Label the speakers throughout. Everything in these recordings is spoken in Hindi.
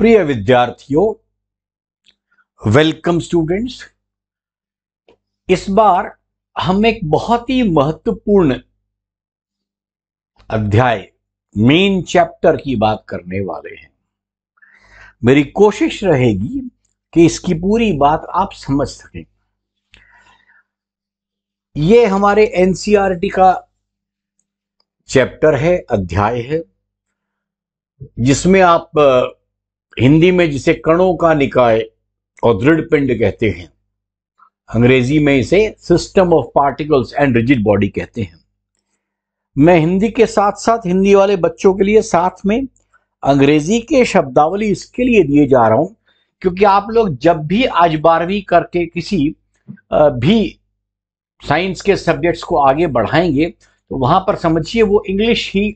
Speaker 1: प्रिय विद्यार्थियों वेलकम स्टूडेंट्स इस बार हम एक बहुत ही महत्वपूर्ण अध्याय मेन चैप्टर की बात करने वाले हैं मेरी कोशिश रहेगी कि इसकी पूरी बात आप समझ सकें ये हमारे एनसीआरटी e का चैप्टर है अध्याय है जिसमें आप हिंदी में जिसे कणों का निकाय और दृढ़ पिंड कहते हैं अंग्रेजी में इसे system of particles and rigid body कहते हैं मैं हिंदी के साथ साथ हिंदी वाले बच्चों के लिए साथ में अंग्रेजी के शब्दावली इसके लिए दिए जा रहा हूं क्योंकि आप लोग जब भी आज बारहवीं करके किसी भी साइंस के सब्जेक्ट्स को आगे बढ़ाएंगे तो वहां पर समझिए वो इंग्लिश ही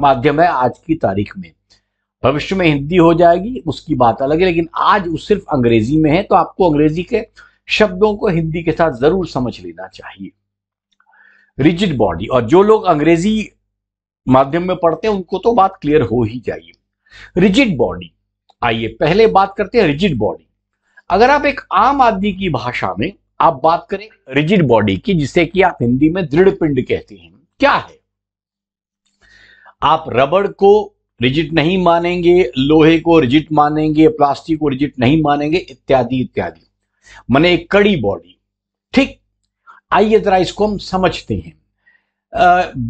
Speaker 1: माध्यम है आज की तारीख में भविष्य में हिंदी हो जाएगी उसकी बात अलग है लेकिन आज वो सिर्फ अंग्रेजी में है तो आपको अंग्रेजी के शब्दों को हिंदी के साथ जरूर समझ लेना चाहिए रिजिड बॉडी और जो लोग अंग्रेजी माध्यम में पढ़ते हैं उनको तो बात क्लियर हो ही जाइए रिजिड बॉडी आइए पहले बात करते हैं रिजिड बॉडी अगर आप एक आम आदमी की भाषा में आप बात करें रिजिड बॉडी की जिसे कि आप हिंदी में दृढ़ पिंड कहते हैं क्या है आप रबड़ को रिजिट नहीं मानेंगे लोहे को रिजिट मानेंगे प्लास्टिक को रिजिट नहीं मानेंगे इत्यादि इत्यादि मैंने एक कड़ी बॉडी ठीक आइए जरा इसको हम समझते हैं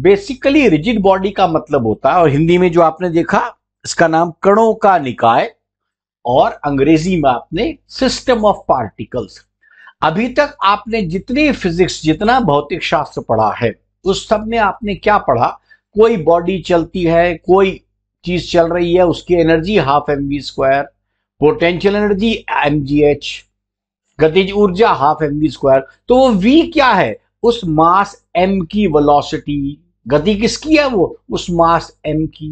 Speaker 1: बेसिकली रिजिट बॉडी का मतलब होता है और हिंदी में जो आपने देखा इसका नाम कणों का निकाय और अंग्रेजी में आपने सिस्टम ऑफ पार्टिकल्स अभी तक आपने जितनी फिजिक्स जितना भौतिक शास्त्र पढ़ा है उस सब में आपने क्या पढ़ा कोई बॉडी चलती है कोई चीज चल रही है उसकी energy half M V square potential energy M G H गतिज ऊर्जा हाफ एम वी स्क्वायर तो वो वी क्या है उस मास एम की वेलोसिटी गति किसकी है वो उस मास एम की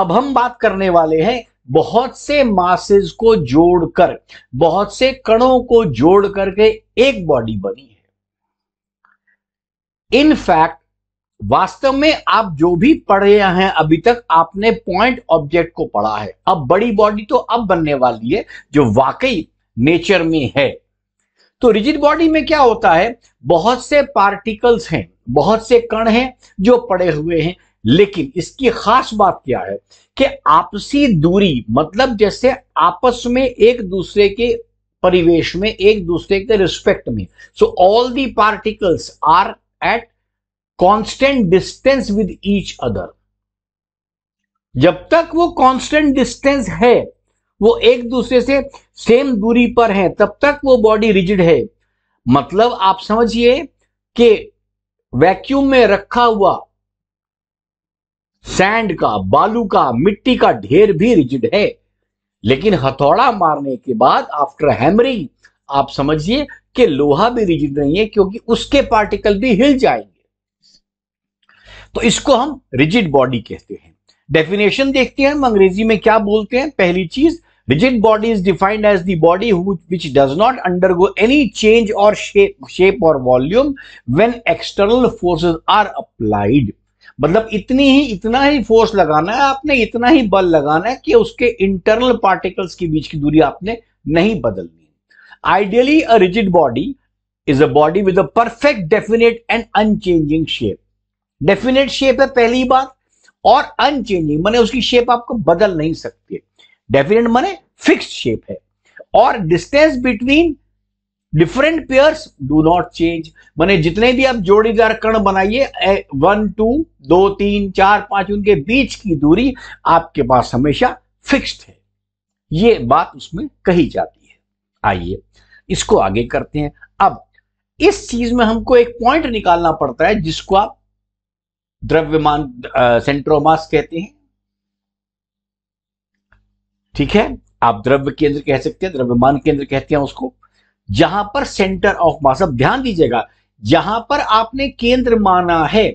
Speaker 1: अब हम बात करने वाले हैं बहुत से मासेस को जोड़कर बहुत से कणों को जोड़ करके एक बॉडी बनी है इनफैक्ट वास्तव में आप जो भी पढ़ रहे हैं अभी तक आपने पॉइंट ऑब्जेक्ट को पढ़ा है अब बड़ी बॉडी तो अब बनने वाली है जो वाकई नेचर में है तो रिजिड बॉडी में क्या होता है बहुत से पार्टिकल्स हैं बहुत से कण हैं जो पड़े हुए हैं लेकिन इसकी खास बात क्या है कि आपसी दूरी मतलब जैसे आपस में एक दूसरे के परिवेश में एक दूसरे के रिस्पेक्ट में so all the particles are at constant distance with each other जब तक वो कांस्टेंट डिस्टेंस है वो एक दूसरे से सेम दूरी पर है तब तक वो बॉडी रिजिड है मतलब आप समझिए कि वैक्यूम में रखा हुआ सैंड का बालू का मिट्टी का ढेर भी रिजिड है लेकिन हथौड़ा मारने के बाद आफ्टर हैमरिंग आप समझिए कि लोहा भी रिजिड नहीं है क्योंकि उसके पार्टिकल भी हिल जाएंगे तो इसको हम रिजिड बॉडी कहते हैं डेफिनेशन देखते हैं हम अंग्रेजी में क्या बोलते हैं पहली चीज rigid body is defined as the body who, which does not undergo any change और shape, shape or volume when external मतलब इतनी ही इतना ही फोर्स लगाना है आपने इतना ही बल लगाना है कि उसके इंटरनल पार्टिकल्स के बीच की दूरी आपने नहीं बदलनी ideally a rigid body is a body with a perfect definite and unchanging shape definite shape है पहली बात और अनचेंजिंग माने उसकी शेप आपको बदल नहीं सकती डेफिनेट माने फिक्स शेप है और distance between different pairs do not change माने जितने भी आप जोड़ीदार कण बनाइए वन टू दो तीन चार पांच उनके बीच की दूरी आपके पास हमेशा फिक्स्ड है ये बात उसमें कही जाती है आइए इसको आगे करते हैं अब इस चीज में हमको एक पॉइंट निकालना पड़ता है जिसको आप द्रव्यमान सेंट्रोमास कहते हैं ठीक है आप द्रव्य केंद्र कह सकते हैं द्रव्यमान केंद्र कहते हैं उसको जहां पर सेंटर ऑफ मास अब ध्यान दीजिएगा जहां पर आपने केंद्र माना है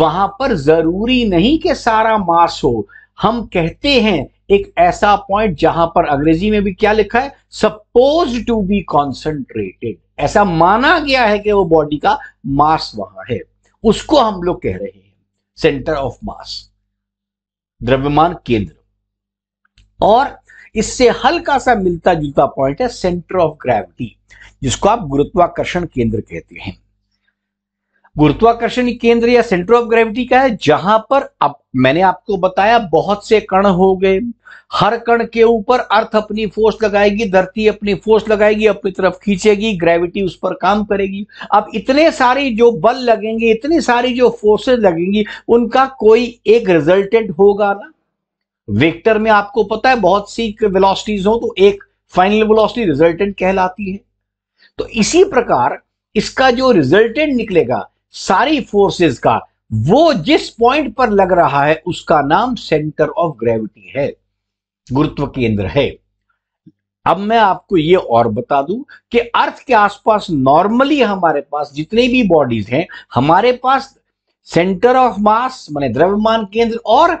Speaker 1: वहां पर जरूरी नहीं कि सारा मास हो हम कहते हैं एक ऐसा पॉइंट जहां पर अंग्रेजी में भी क्या लिखा है सपोज टू बी कॉन्सेंट्रेटेड ऐसा माना गया है कि वो बॉडी का मास वहां है उसको हम लोग कह रहे हैं सेंटर ऑफ मास द्रव्यमान केंद्र और इससे हल्का सा मिलता जुलता पॉइंट है सेंटर ऑफ ग्रेविटी जिसको आप गुरुत्वाकर्षण केंद्र कहते हैं गुरुत्वाकर्षण केंद्र या सेंटर ऑफ ग्रेविटी का है जहां पर अब मैंने आपको बताया बहुत से कण हो गए हर कण के ऊपर अर्थ अपनी फोर्स लगाएगी धरती अपनी फोर्स लगाएगी अपनी तरफ खींचेगी ग्रेविटी उस पर काम करेगी अब इतने सारी जो बल लगेंगे इतनी सारी जो फोर्सेस लगेंगी उनका कोई एक रिजल्टेंट होगा ना वेक्टर में आपको पता है बहुत सी वेलोसिटीज हो तो एक फाइनल वेलोसिटी रिजल्टेंट कहलाती है तो इसी प्रकार इसका जो रिजल्टेंट निकलेगा सारी फोर्सेस का वो जिस पॉइंट पर लग रहा है उसका नाम सेंटर ऑफ ग्रेविटी है गुरुत्व केंद्र है अब मैं आपको ये और बता दूं कि अर्थ के आसपास नॉर्मली हमारे पास जितने भी बॉडीज हैं हमारे पास सेंटर ऑफ मास माने द्रव्यमान केंद्र और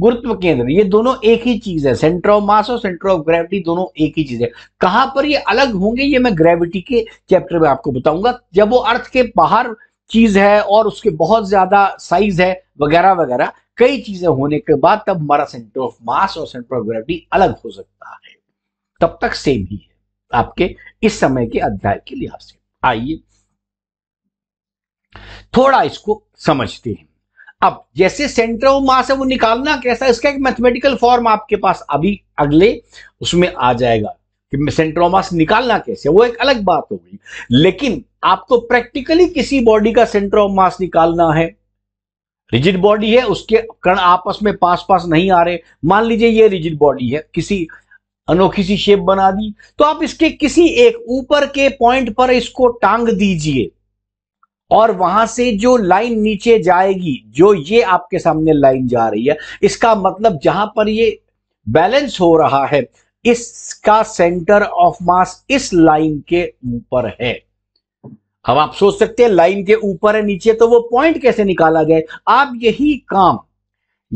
Speaker 1: गुरुत्व केंद्र ये दोनों एक ही चीज है सेंटर ऑफ मास और सेंटर ऑफ ग्रेविटी दोनों एक ही चीज है कहां पर ये अलग होंगे ये मैं ग्रेविटी के चैप्टर में आपको बताऊंगा जब वो अर्थ के बाहर चीज है और उसके बहुत ज्यादा साइज है वगैरह वगैरह कई चीजें होने के बाद तब हमारा सेंटर ऑफ मास और सेंटर ऑफ ग्रेविटी अलग हो सकता है तब तक सेम ही है आपके इस समय के अध्याय के लिहाज से आइए थोड़ा इसको समझते हैं अब जैसे सेंटर ऑफ मास है वो निकालना कैसा इसका एक मैथमेटिकल फॉर्म आपके पास अभी अगले उसमें आ जाएगा कि से निकालना कैसे वो एक अलग बात हो गई लेकिन आपको तो प्रैक्टिकली किसी बॉडी का सेंट्रोमास निकालना है रिजिड बॉडी है उसके कण आपस में पास पास नहीं आ रहे मान लीजिए ये रिजिड बॉडी है किसी अनोखी सी शेप बना दी तो आप इसके किसी एक ऊपर के पॉइंट पर इसको टांग दीजिए और वहां से जो लाइन नीचे जाएगी जो ये आपके सामने लाइन जा रही है इसका मतलब जहां पर ये बैलेंस हो रहा है इसका सेंटर ऑफ मास इस लाइन के ऊपर है अब आप सोच सकते हैं लाइन के ऊपर है नीचे तो वो पॉइंट कैसे निकाला गया आप यही काम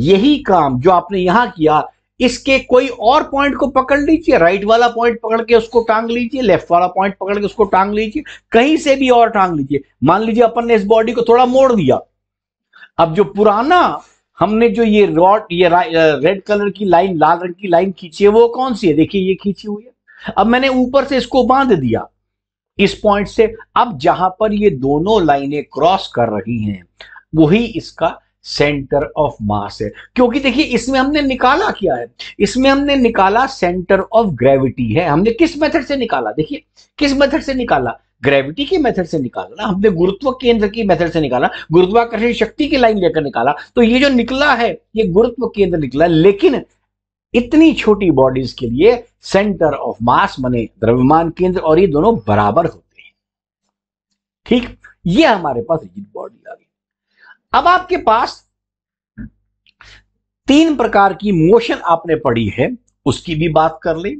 Speaker 1: यही काम जो आपने यहां किया इसके कोई और पॉइंट को पकड़ लीजिए राइट वाला पॉइंट पकड़ के उसको टांग लीजिए लेफ्ट वाला पॉइंट पकड़ के उसको टांग लीजिए कहीं से भी और टांग लीजिए मान लीजिए अपन ने इस बॉडी को थोड़ा मोड़ दिया अब जो पुराना हमने जो ये रॉड ये रेड कलर की लाइन लाल रंग की लाइन खींची है वो कौन सी है देखिए ये खींची हुई है अब मैंने ऊपर से इसको बांध दिया इस पॉइंट से अब जहां पर ये दोनों लाइनें क्रॉस कर रही हैं वही इसका सेंटर ऑफ मास है क्योंकि देखिए इसमें हमने निकाला क्या है इसमें हमने निकाला सेंटर ऑफ ग्रेविटी है हमने किस मेथड से निकाला देखिए किस मेथड से निकाला ग्रेविटी के मेथड से निकालना हमने गुरुत्व केंद्र की मेथड से निकाला गुरुत्वाकर्षण शक्ति की लाइन लेकर निकाला तो ये जो निकला है ये गुरुत्व केंद्र निकला लेकिन इतनी छोटी बॉडीज के लिए सेंटर ऑफ मास मने द्रव्यमान केंद्र और ये दोनों बराबर होते हैं ठीक ये हमारे पास रिजिड बॉडी आ गई अब आपके पास तीन प्रकार की मोशन आपने पढ़ी है उसकी भी बात कर लें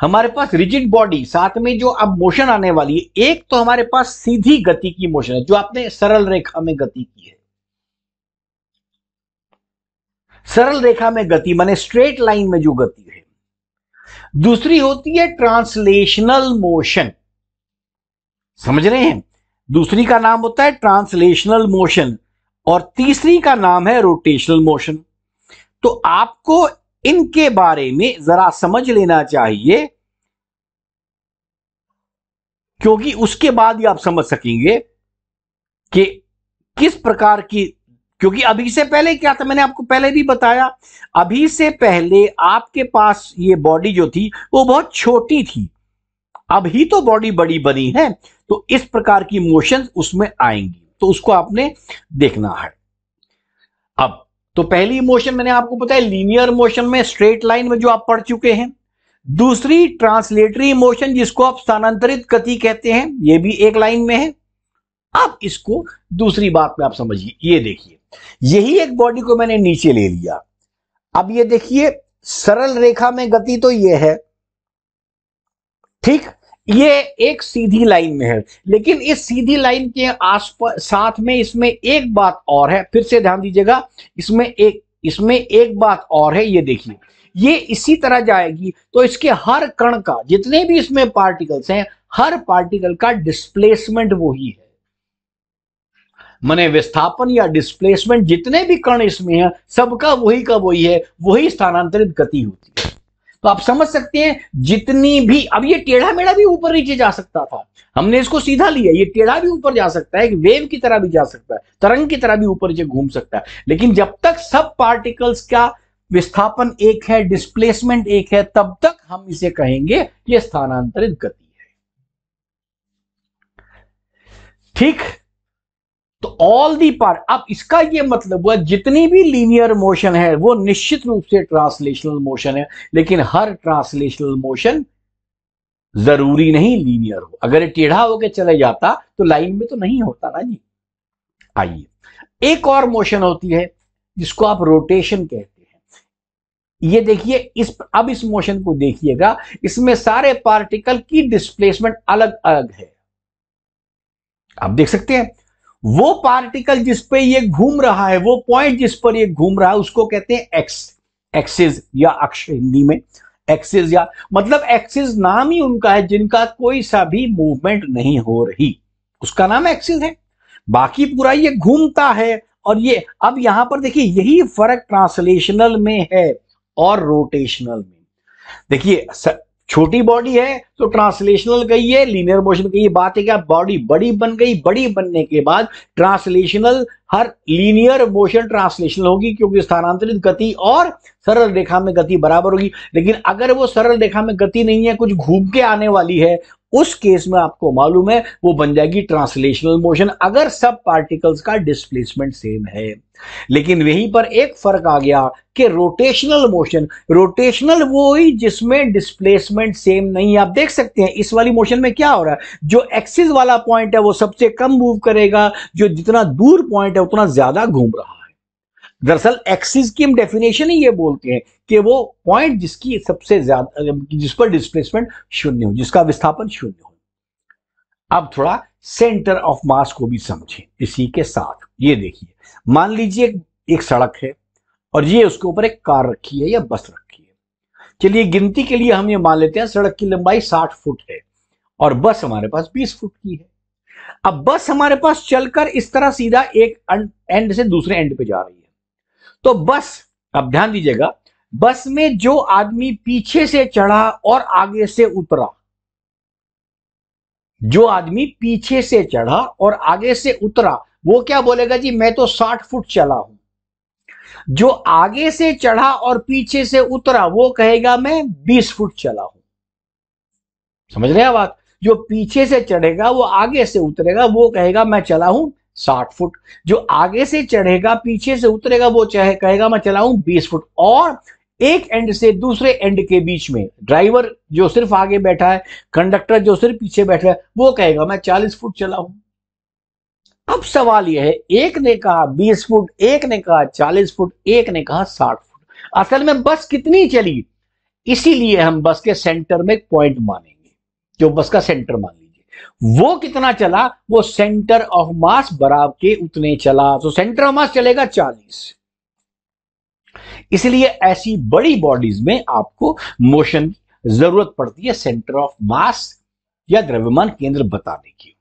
Speaker 1: हमारे पास रिजिड बॉडी साथ में जो अब मोशन आने वाली है एक तो हमारे पास सीधी गति की मोशन है जो आपने सरल रेखा में गति की है सरल रेखा में गति माने स्ट्रेट लाइन में जो गति है दूसरी होती है ट्रांसलेशनल मोशन समझ रहे हैं दूसरी का नाम होता है ट्रांसलेशनल मोशन और तीसरी का नाम है रोटेशनल मोशन तो आपको इनके बारे में जरा समझ लेना चाहिए क्योंकि उसके बाद ही आप समझ सकेंगे कि किस प्रकार की क्योंकि अभी से पहले क्या था मैंने आपको पहले भी बताया अभी से पहले आपके पास ये बॉडी जो थी वो बहुत छोटी थी अभी तो बॉडी बड़ी बनी है तो इस प्रकार की मोशन उसमें आएंगी तो उसको आपने देखना है अब तो पहली मोशन मैंने आपको बताया लीनियर मोशन में स्ट्रेट लाइन में जो आप पढ़ चुके हैं दूसरी ट्रांसलेटरी मोशन जिसको आप स्थानांतरित गति कहते हैं ये भी एक लाइन में है अब इसको दूसरी बात में आप समझिए ये देखिए यही एक बॉडी को मैंने नीचे ले लिया अब ये देखिए सरल रेखा में गति तो ये है ठीक ये एक सीधी लाइन में है लेकिन इस सीधी लाइन के आस साथ में इसमें एक बात और है फिर से ध्यान दीजिएगा इसमें एक इसमें एक बात और है ये देखिए ये इसी तरह जाएगी तो इसके हर कण का जितने भी इसमें पार्टिकल्स हैं हर पार्टिकल का डिस्प्लेसमेंट वही है मैंने विस्थापन या डिस्प्लेसमेंट जितने भी कण इसमें हैं सबका वही का वही है वही स्थानांतरित गति होती है तो आप समझ सकते हैं जितनी भी अब ये टेढ़ा मेढ़ा भी ऊपर नीचे जा सकता था हमने इसको सीधा लिया ये टेढ़ा भी ऊपर जा सकता है एक वेव की तरह भी जा सकता है तरंग की तरह भी ऊपर नीचे घूम सकता है लेकिन जब तक सब पार्टिकल्स का विस्थापन एक है डिस्प्लेसमेंट एक है तब तक हम इसे कहेंगे ये स्थानांतरित गति है ठीक तो ऑल दी पार अब इसका ये मतलब हुआ जितनी भी लीनियर मोशन है वो निश्चित रूप से ट्रांसलेशनल मोशन है लेकिन हर ट्रांसलेशनल मोशन जरूरी नहीं लीनियर हो अगर टेढ़ा होकर चले जाता तो लाइन में तो नहीं होता ना जी आइए एक और मोशन होती है जिसको आप रोटेशन कहते हैं ये देखिए इस अब इस मोशन को देखिएगा इसमें सारे पार्टिकल की डिस्प्लेसमेंट अलग अलग है आप देख सकते हैं वो पार्टिकल जिस पे ये घूम रहा है वो पॉइंट जिस पर ये घूम रहा है उसको कहते हैं एक्स एक्सिस या अक्ष हिंदी में एक्सिस या मतलब एक्सिस नाम ही उनका है जिनका कोई सा भी मूवमेंट नहीं हो रही उसका नाम एक्सिस है बाकी पूरा ये घूमता है और ये अब यहां पर देखिए यही फर्क ट्रांसलेशनल में है और रोटेशनल में देखिए छोटी बॉडी है तो ट्रांसलेशनल है लीनियर मोशन कही बात है क्या बॉडी बड़ी बन गई बड़ी बनने के बाद ट्रांसलेशनल हर लीनियर मोशन ट्रांसलेशनल होगी क्योंकि स्थानांतरित गति और सरल रेखा में गति बराबर होगी लेकिन अगर वो सरल रेखा में गति नहीं है कुछ घूम के आने वाली है उस केस में आपको मालूम है वो बन जाएगी ट्रांसलेशनल मोशन अगर सब पार्टिकल्स का डिस्प्लेसमेंट सेम है लेकिन वहीं पर एक फर्क आ गया कि रोटेशनल मोशन रोटेशनल वो ही जिसमें डिस्प्लेसमेंट सेम नहीं है आप देख सकते हैं इस वाली मोशन में क्या हो रहा है जो एक्सिस वाला पॉइंट है वो सबसे कम मूव करेगा जो जितना दूर पॉइंट है उतना ज्यादा घूम रहा दरअसल एक्सिस की हम डेफिनेशन ही ये बोलते हैं कि वो पॉइंट जिसकी सबसे ज्यादा जिस पर डिस्प्लेसमेंट शून्य हो जिसका विस्थापन शून्य हो अब थोड़ा सेंटर ऑफ मास को भी समझें इसी के साथ ये देखिए मान लीजिए एक सड़क है और ये उसके ऊपर एक कार रखी है या बस रखी है चलिए गिनती के लिए हम ये मान लेते हैं सड़क की लंबाई साठ फुट है और बस हमारे पास बीस फुट की है अब बस हमारे पास चलकर इस तरह सीधा एक एंड से दूसरे एंड पे जा रही है तो बस अब ध्यान दीजिएगा बस में जो आदमी पीछे से चढ़ा और आगे से उतरा जो आदमी पीछे से चढ़ा और आगे से उतरा वो क्या बोलेगा जी मैं तो साठ फुट चला हूं जो आगे से चढ़ा और पीछे से उतरा वो कहेगा मैं बीस फुट चला हूं समझ रहे हैं बात जो पीछे से चढ़ेगा वो आगे से उतरेगा वो कहेगा मैं चला हूं साठ फुट जो आगे से चढ़ेगा पीछे से उतरेगा वो चाहे कहेगा मैं चलाऊं बीस फुट और एक एंड से दूसरे एंड के बीच में ड्राइवर जो सिर्फ आगे बैठा है कंडक्टर जो सिर्फ पीछे बैठा है वो कहेगा मैं चालीस फुट चलाऊं अब सवाल यह है एक ने कहा बीस फुट एक ने कहा चालीस फुट एक ने कहा साठ फुट असल में बस कितनी चली इसीलिए हम बस के सेंटर में पॉइंट मानेंगे जो बस का सेंटर मानेंगे वो कितना चला वो सेंटर ऑफ मास बराबर के उतने चला तो सेंटर ऑफ मास चलेगा चालीस इसलिए ऐसी बड़ी बॉडीज में आपको मोशन जरूरत पड़ती है सेंटर ऑफ मास या द्रव्यमान केंद्र बताने की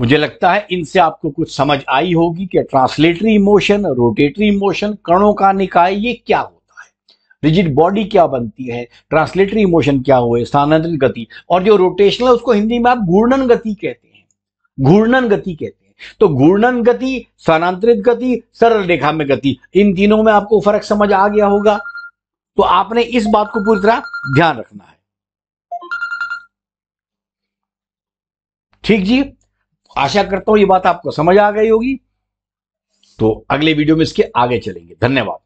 Speaker 1: मुझे लगता है इनसे आपको कुछ समझ आई होगी कि ट्रांसलेटरी मोशन रोटेटरी मोशन कणों का निकाय ये क्या हो रिजिड बॉडी क्या बनती है ट्रांसलेटरी इमोशन क्या हुए स्थानांतरित गति और जो रोटेशनल उसको हिंदी में आप घूर्णन गति कहते हैं घूर्णन गति कहते हैं तो घूर्णन गति स्थानांतरित गति सरल रेखा में गति इन तीनों में आपको फर्क समझ आ गया होगा तो आपने इस बात को पूरी तरह ध्यान रखना है ठीक जी आशा करता हूं ये बात आपको समझ आ गई होगी तो अगले वीडियो में इसके आगे चलेंगे धन्यवाद